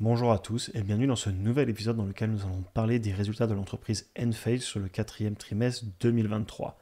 Bonjour à tous et bienvenue dans ce nouvel épisode dans lequel nous allons parler des résultats de l'entreprise Enphase sur le quatrième trimestre 2023.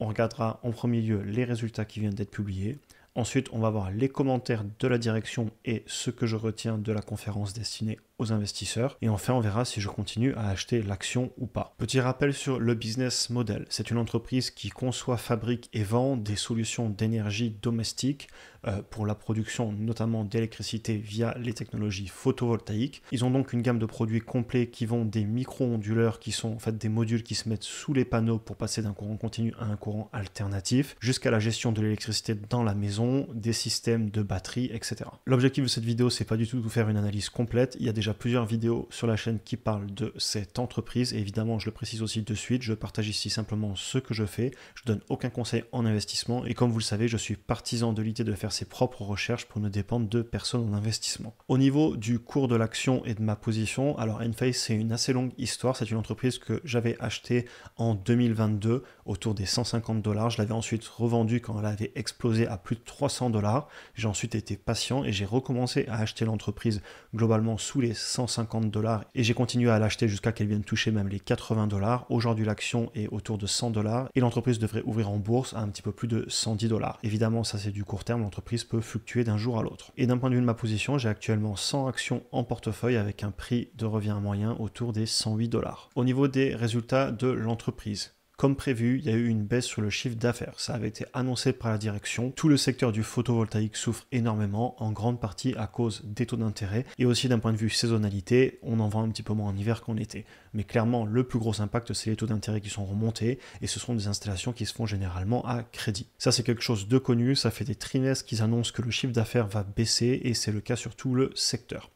On regardera en premier lieu les résultats qui viennent d'être publiés. Ensuite, on va voir les commentaires de la direction et ce que je retiens de la conférence destinée investisseurs. Et enfin, on verra si je continue à acheter l'action ou pas. Petit rappel sur le business model. C'est une entreprise qui conçoit, fabrique et vend des solutions d'énergie domestique euh, pour la production notamment d'électricité via les technologies photovoltaïques. Ils ont donc une gamme de produits complets qui vont des micro-onduleurs qui sont en fait des modules qui se mettent sous les panneaux pour passer d'un courant continu à un courant alternatif, jusqu'à la gestion de l'électricité dans la maison, des systèmes de batterie, etc. L'objectif de cette vidéo, c'est pas du tout de vous faire une analyse complète. Il y a déjà plusieurs vidéos sur la chaîne qui parlent de cette entreprise. Et évidemment, je le précise aussi de suite, je partage ici simplement ce que je fais. Je donne aucun conseil en investissement. Et comme vous le savez, je suis partisan de l'idée de faire ses propres recherches pour ne dépendre de personne en investissement. Au niveau du cours de l'action et de ma position, alors Enphase, c'est une assez longue histoire. C'est une entreprise que j'avais achetée en 2022 autour des 150 dollars. Je l'avais ensuite revendue quand elle avait explosé à plus de 300 dollars. J'ai ensuite été patient et j'ai recommencé à acheter l'entreprise globalement sous les 150 dollars et j'ai continué à l'acheter jusqu'à qu'elle vienne toucher même les 80 dollars. Aujourd'hui, l'action est autour de 100 dollars et l'entreprise devrait ouvrir en bourse à un petit peu plus de 110 dollars. Évidemment, ça c'est du court terme, l'entreprise peut fluctuer d'un jour à l'autre. Et d'un point de vue de ma position, j'ai actuellement 100 actions en portefeuille avec un prix de revient moyen autour des 108 dollars. Au niveau des résultats de l'entreprise, comme prévu, il y a eu une baisse sur le chiffre d'affaires. Ça avait été annoncé par la direction. Tout le secteur du photovoltaïque souffre énormément, en grande partie à cause des taux d'intérêt et aussi d'un point de vue saisonnalité. On en vend un petit peu moins en hiver qu'en été. Mais clairement, le plus gros impact, c'est les taux d'intérêt qui sont remontés et ce sont des installations qui se font généralement à crédit. Ça, c'est quelque chose de connu. Ça fait des trimestres qu'ils annoncent que le chiffre d'affaires va baisser et c'est le cas sur tout le secteur.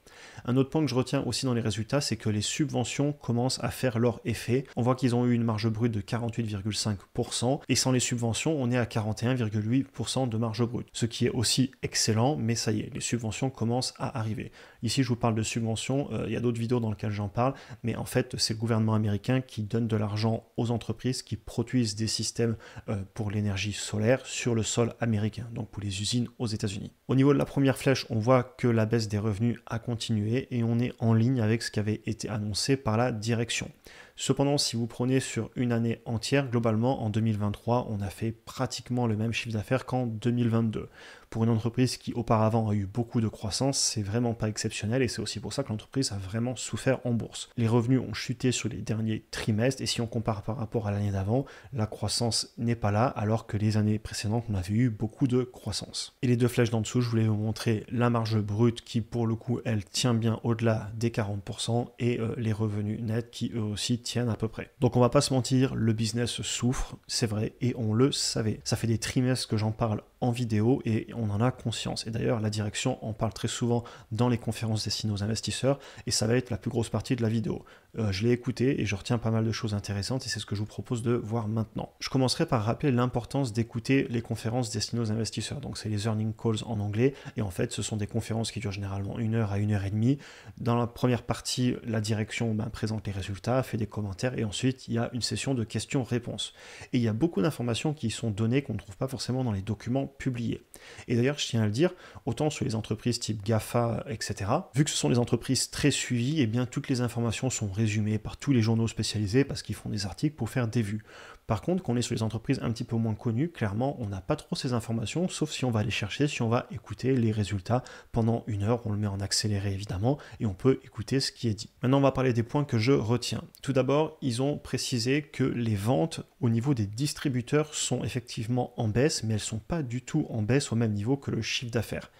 Un autre point que je retiens aussi dans les résultats, c'est que les subventions commencent à faire leur effet. On voit qu'ils ont eu une marge brute de 48,5%, et sans les subventions, on est à 41,8% de marge brute, ce qui est aussi excellent, mais ça y est, les subventions commencent à arriver. Ici, je vous parle de subventions, euh, il y a d'autres vidéos dans lesquelles j'en parle, mais en fait, c'est le gouvernement américain qui donne de l'argent aux entreprises qui produisent des systèmes euh, pour l'énergie solaire sur le sol américain, donc pour les usines aux États-Unis. Au niveau de la première flèche, on voit que la baisse des revenus a continué et on est en ligne avec ce qui avait été annoncé par la direction. Cependant, si vous prenez sur une année entière, globalement, en 2023, on a fait pratiquement le même chiffre d'affaires qu'en 2022. Pour une entreprise qui auparavant a eu beaucoup de croissance, c'est vraiment pas exceptionnel et c'est aussi pour ça que l'entreprise a vraiment souffert en bourse. Les revenus ont chuté sur les derniers trimestres et si on compare par rapport à l'année d'avant, la croissance n'est pas là alors que les années précédentes, on avait eu beaucoup de croissance. Et les deux flèches d'en dessous, je voulais vous montrer la marge brute qui pour le coup, elle tient bien au-delà des 40% et euh, les revenus nets qui eux aussi tiennent à peu près. Donc on va pas se mentir, le business souffre, c'est vrai, et on le savait. Ça fait des trimestres que j'en parle en vidéo et on en a conscience. Et d'ailleurs, la direction en parle très souvent dans les conférences destinées aux investisseurs et ça va être la plus grosse partie de la vidéo. Euh, je l'ai écouté et je retiens pas mal de choses intéressantes et c'est ce que je vous propose de voir maintenant. Je commencerai par rappeler l'importance d'écouter les conférences destinées aux investisseurs. Donc c'est les earning calls en anglais et en fait ce sont des conférences qui durent généralement une heure à une heure et demie. Dans la première partie, la direction ben, présente les résultats, fait des commentaires et ensuite il y a une session de questions-réponses. Et il y a beaucoup d'informations qui sont données qu'on ne trouve pas forcément dans les documents publiés. Et d'ailleurs je tiens à le dire, autant sur les entreprises type GAFA, etc., vu que ce sont des entreprises très suivies, et eh bien toutes les informations sont résumé par tous les journaux spécialisés parce qu'ils font des articles pour faire des vues. Par contre, quand on est sur les entreprises un petit peu moins connues, clairement, on n'a pas trop ces informations, sauf si on va les chercher, si on va écouter les résultats pendant une heure, on le met en accéléré évidemment, et on peut écouter ce qui est dit. Maintenant, on va parler des points que je retiens. Tout d'abord, ils ont précisé que les ventes au niveau des distributeurs sont effectivement en baisse, mais elles ne sont pas du tout en baisse au même niveau que le chiffre d'affaires.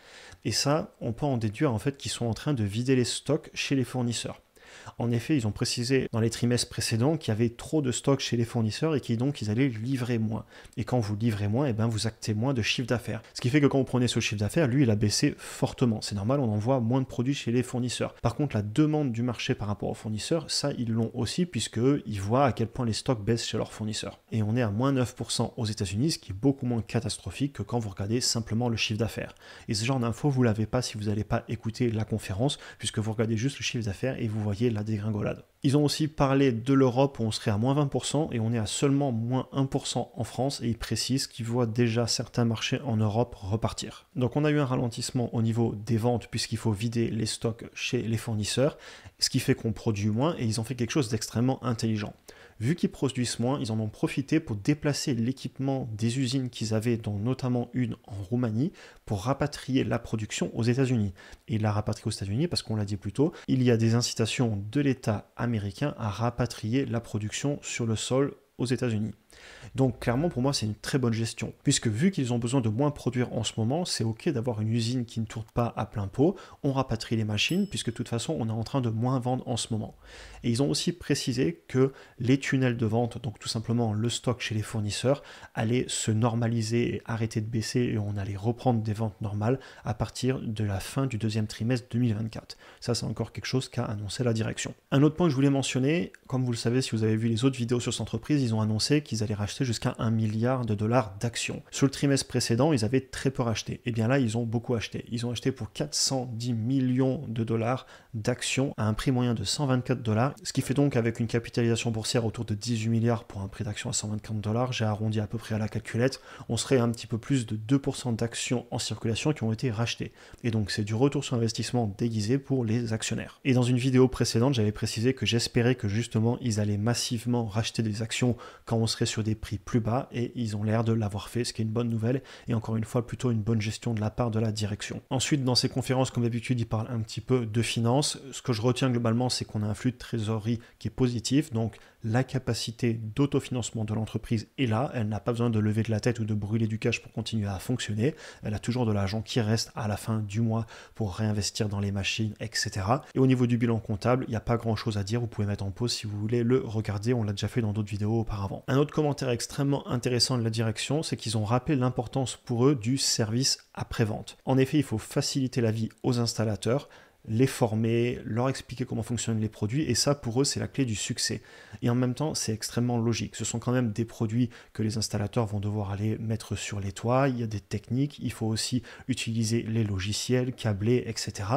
Et ça, on peut en déduire en fait qu'ils sont en train de vider les stocks chez les fournisseurs. En effet, ils ont précisé dans les trimestres précédents qu'il y avait trop de stocks chez les fournisseurs et qu'ils donc ils allaient livrer moins. Et quand vous livrez moins, et eh ben vous actez moins de chiffre d'affaires. Ce qui fait que quand vous prenez ce chiffre d'affaires, lui, il a baissé fortement. C'est normal, on envoie moins de produits chez les fournisseurs. Par contre, la demande du marché par rapport aux fournisseurs, ça, ils l'ont aussi puisque voient à quel point les stocks baissent chez leurs fournisseurs. Et on est à moins 9% aux États-Unis, ce qui est beaucoup moins catastrophique que quand vous regardez simplement le chiffre d'affaires. Et ce genre d'infos, vous l'avez pas si vous n'allez pas écouter la conférence, puisque vous regardez juste le chiffre d'affaires et vous voyez la la dégringolade. Ils ont aussi parlé de l'Europe où on serait à moins 20% et on est à seulement moins 1% en France et ils précisent qu'ils voient déjà certains marchés en Europe repartir. Donc on a eu un ralentissement au niveau des ventes puisqu'il faut vider les stocks chez les fournisseurs, ce qui fait qu'on produit moins et ils ont fait quelque chose d'extrêmement intelligent. Vu qu'ils produisent moins, ils en ont profité pour déplacer l'équipement des usines qu'ils avaient, dont notamment une en Roumanie, pour rapatrier la production aux États-Unis. Et la rapatrier aux États-Unis parce qu'on l'a dit plus tôt, il y a des incitations de l'État américain américain à rapatrier la production sur le sol aux États-Unis. Donc clairement, pour moi, c'est une très bonne gestion, puisque vu qu'ils ont besoin de moins produire en ce moment, c'est ok d'avoir une usine qui ne tourne pas à plein pot, on rapatrie les machines, puisque de toute façon, on est en train de moins vendre en ce moment. Et ils ont aussi précisé que les tunnels de vente, donc tout simplement le stock chez les fournisseurs, allaient se normaliser et arrêter de baisser, et on allait reprendre des ventes normales à partir de la fin du deuxième trimestre 2024. Ça, c'est encore quelque chose qu'a annoncé la direction. Un autre point que je voulais mentionner, comme vous le savez, si vous avez vu les autres vidéos sur cette entreprise, ils ont annoncé qu'ils allaient racheté jusqu'à 1 milliard de dollars d'actions. Sur le trimestre précédent, ils avaient très peu racheté. Et eh bien là, ils ont beaucoup acheté. Ils ont acheté pour 410 millions de dollars d'actions à un prix moyen de 124 dollars, ce qui fait donc avec une capitalisation boursière autour de 18 milliards pour un prix d'action à 124 dollars, j'ai arrondi à peu près à la calculette, on serait un petit peu plus de 2% d'actions en circulation qui ont été rachetées. Et donc c'est du retour sur investissement déguisé pour les actionnaires. Et dans une vidéo précédente, j'avais précisé que j'espérais que justement ils allaient massivement racheter des actions quand on serait sur des prix plus bas et ils ont l'air de l'avoir fait, ce qui est une bonne nouvelle et encore une fois plutôt une bonne gestion de la part de la direction. Ensuite, dans ces conférences, comme d'habitude, ils parlent un petit peu de finances. Ce que je retiens globalement, c'est qu'on a un flux de trésorerie qui est positif, donc la capacité d'autofinancement de l'entreprise est là, elle n'a pas besoin de lever de la tête ou de brûler du cash pour continuer à fonctionner, elle a toujours de l'argent qui reste à la fin du mois pour réinvestir dans les machines, etc. Et au niveau du bilan comptable, il n'y a pas grand-chose à dire, vous pouvez mettre en pause si vous voulez le regarder, on l'a déjà fait dans d'autres vidéos auparavant. Un autre commentaire extrêmement intéressant de la direction, c'est qu'ils ont rappelé l'importance pour eux du service après-vente. En effet, il faut faciliter la vie aux installateurs, les former, leur expliquer comment fonctionnent les produits, et ça pour eux c'est la clé du succès. Et en même temps c'est extrêmement logique, ce sont quand même des produits que les installateurs vont devoir aller mettre sur les toits, il y a des techniques, il faut aussi utiliser les logiciels, câbler, etc.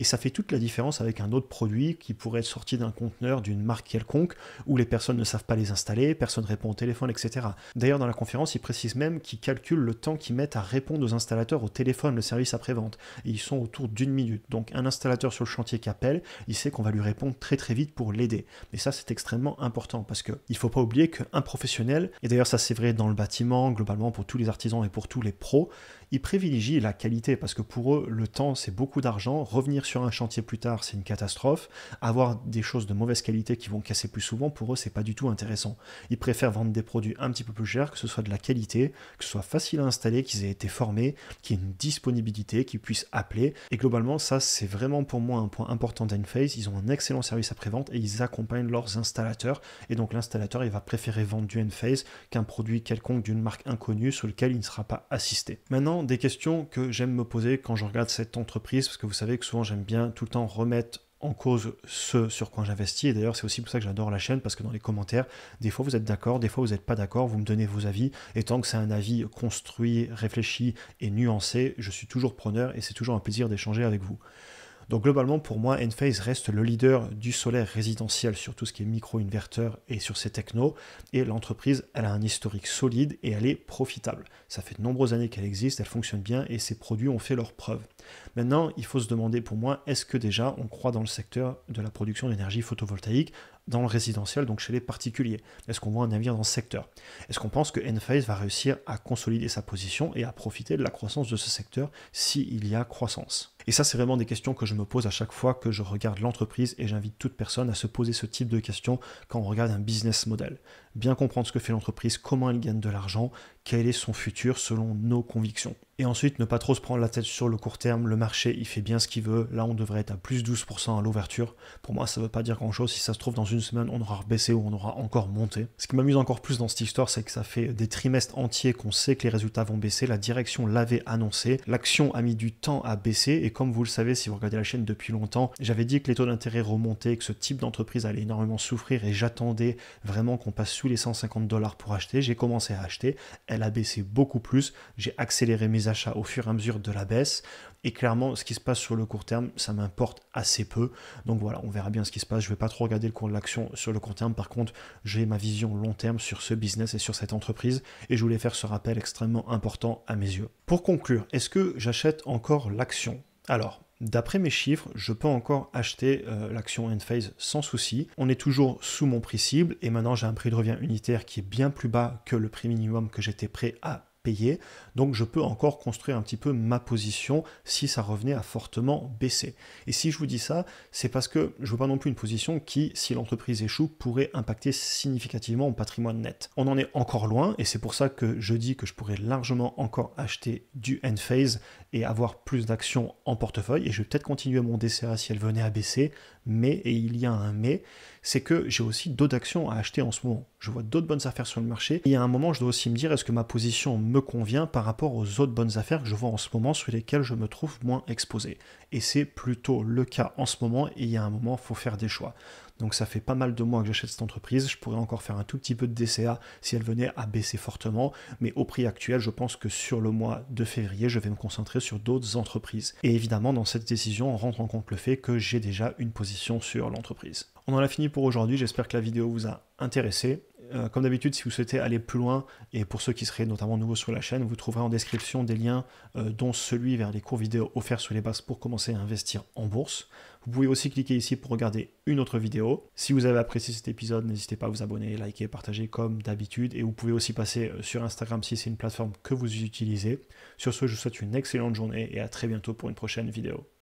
Et ça fait toute la différence avec un autre produit qui pourrait être sorti d'un conteneur d'une marque quelconque, où les personnes ne savent pas les installer, personne répond au téléphone, etc. D'ailleurs dans la conférence ils précisent même qu'ils calculent le temps qu'ils mettent à répondre aux installateurs au téléphone, le service après-vente, et ils sont autour d'une minute. Donc un installateur sur le chantier qui appelle, il sait qu'on va lui répondre très très vite pour l'aider. Mais ça, c'est extrêmement important parce que il faut pas oublier qu'un professionnel, et d'ailleurs ça c'est vrai dans le bâtiment, globalement pour tous les artisans et pour tous les pros, ils privilégient la qualité parce que pour eux, le temps, c'est beaucoup d'argent. Revenir sur un chantier plus tard, c'est une catastrophe. Avoir des choses de mauvaise qualité qui vont casser plus souvent, pour eux, c'est pas du tout intéressant. Ils préfèrent vendre des produits un petit peu plus chers, que ce soit de la qualité, que ce soit facile à installer, qu'ils aient été formés, qu'il y ait une disponibilité, qu'ils puissent appeler. Et globalement, ça, c'est vraiment pour moi un point important d'Enphase. Ils ont un excellent service après-vente et ils accompagnent leurs installateurs. Et donc, l'installateur, il va préférer vendre du Enphase qu'un produit quelconque d'une marque inconnue sur lequel il ne sera pas assisté. Maintenant, des questions que j'aime me poser quand je regarde cette entreprise, parce que vous savez que souvent j'aime bien tout le temps remettre en cause ce sur quoi j'investis. Et d'ailleurs, c'est aussi pour ça que j'adore la chaîne, parce que dans les commentaires, des fois vous êtes d'accord, des fois vous n'êtes pas d'accord, vous me donnez vos avis. Et tant que c'est un avis construit, réfléchi et nuancé, je suis toujours preneur et c'est toujours un plaisir d'échanger avec vous. Donc globalement, pour moi, Enphase reste le leader du solaire résidentiel sur tout ce qui est micro-inverteur et sur ses technos. Et l'entreprise, elle a un historique solide et elle est profitable. Ça fait de nombreuses années qu'elle existe, elle fonctionne bien et ses produits ont fait leurs preuves. Maintenant, il faut se demander pour moi, est-ce que déjà on croit dans le secteur de la production d'énergie photovoltaïque dans le résidentiel, donc chez les particuliers Est-ce qu'on voit un avenir dans ce secteur Est-ce qu'on pense que Enphase va réussir à consolider sa position et à profiter de la croissance de ce secteur s'il y a croissance Et ça, c'est vraiment des questions que je me pose à chaque fois que je regarde l'entreprise et j'invite toute personne à se poser ce type de questions quand on regarde un business model. Bien comprendre ce que fait l'entreprise, comment elle gagne de l'argent, quel est son futur selon nos convictions. Et ensuite, ne pas trop se prendre la tête sur le court terme, le marché, il fait bien ce qu'il veut, là on devrait être à plus 12% à l'ouverture. Pour moi, ça ne veut pas dire grand-chose, si ça se trouve, dans une semaine, on aura baissé ou on aura encore monté. Ce qui m'amuse encore plus dans cette histoire, c'est que ça fait des trimestres entiers qu'on sait que les résultats vont baisser, la direction l'avait annoncé, l'action a mis du temps à baisser, et comme vous le savez, si vous regardez la chaîne depuis longtemps, j'avais dit que les taux d'intérêt remontaient, que ce type d'entreprise allait énormément souffrir, et j'attendais vraiment qu'on passe sous les 150 dollars pour acheter, j'ai commencé à acheter, elle a baissé beaucoup plus. J'ai accéléré mes achats au fur et à mesure de la baisse. Et clairement, ce qui se passe sur le court terme, ça m'importe assez peu. Donc voilà, on verra bien ce qui se passe. Je ne vais pas trop regarder le cours de l'action sur le court terme. Par contre, j'ai ma vision long terme sur ce business et sur cette entreprise. Et je voulais faire ce rappel extrêmement important à mes yeux. Pour conclure, est-ce que j'achète encore l'action Alors, D'après mes chiffres, je peux encore acheter l'action euh, l'action Enphase sans souci. On est toujours sous mon prix cible et maintenant j'ai un prix de revient unitaire qui est bien plus bas que le prix minimum que j'étais prêt à payer, Donc je peux encore construire un petit peu ma position si ça revenait à fortement baisser. Et si je vous dis ça, c'est parce que je veux pas non plus une position qui, si l'entreprise échoue, pourrait impacter significativement mon patrimoine net. On en est encore loin et c'est pour ça que je dis que je pourrais largement encore acheter du Phase et avoir plus d'actions en portefeuille. Et je vais peut-être continuer mon DCA si elle venait à baisser, mais, et il y a un mais, c'est que j'ai aussi d'autres actions à acheter en ce moment. Je vois d'autres bonnes affaires sur le marché. Et à un moment, je dois aussi me dire, est-ce que ma position me convient par rapport aux autres bonnes affaires que je vois en ce moment sur lesquelles je me trouve moins exposé. Et c'est plutôt le cas en ce moment et il y a un moment, faut faire des choix. Donc ça fait pas mal de mois que j'achète cette entreprise, je pourrais encore faire un tout petit peu de DCA si elle venait à baisser fortement, mais au prix actuel, je pense que sur le mois de février, je vais me concentrer sur d'autres entreprises. Et évidemment, dans cette décision, on rentre en compte le fait que j'ai déjà une position sur l'entreprise. On en a fini pour aujourd'hui, j'espère que la vidéo vous a intéressé. Euh, comme d'habitude, si vous souhaitez aller plus loin, et pour ceux qui seraient notamment nouveaux sur la chaîne, vous trouverez en description des liens, euh, dont celui vers les cours vidéo offerts sur les bases pour commencer à investir en bourse. Vous pouvez aussi cliquer ici pour regarder une autre vidéo. Si vous avez apprécié cet épisode, n'hésitez pas à vous abonner, liker, partager comme d'habitude. Et vous pouvez aussi passer euh, sur Instagram si c'est une plateforme que vous utilisez. Sur ce, je vous souhaite une excellente journée et à très bientôt pour une prochaine vidéo.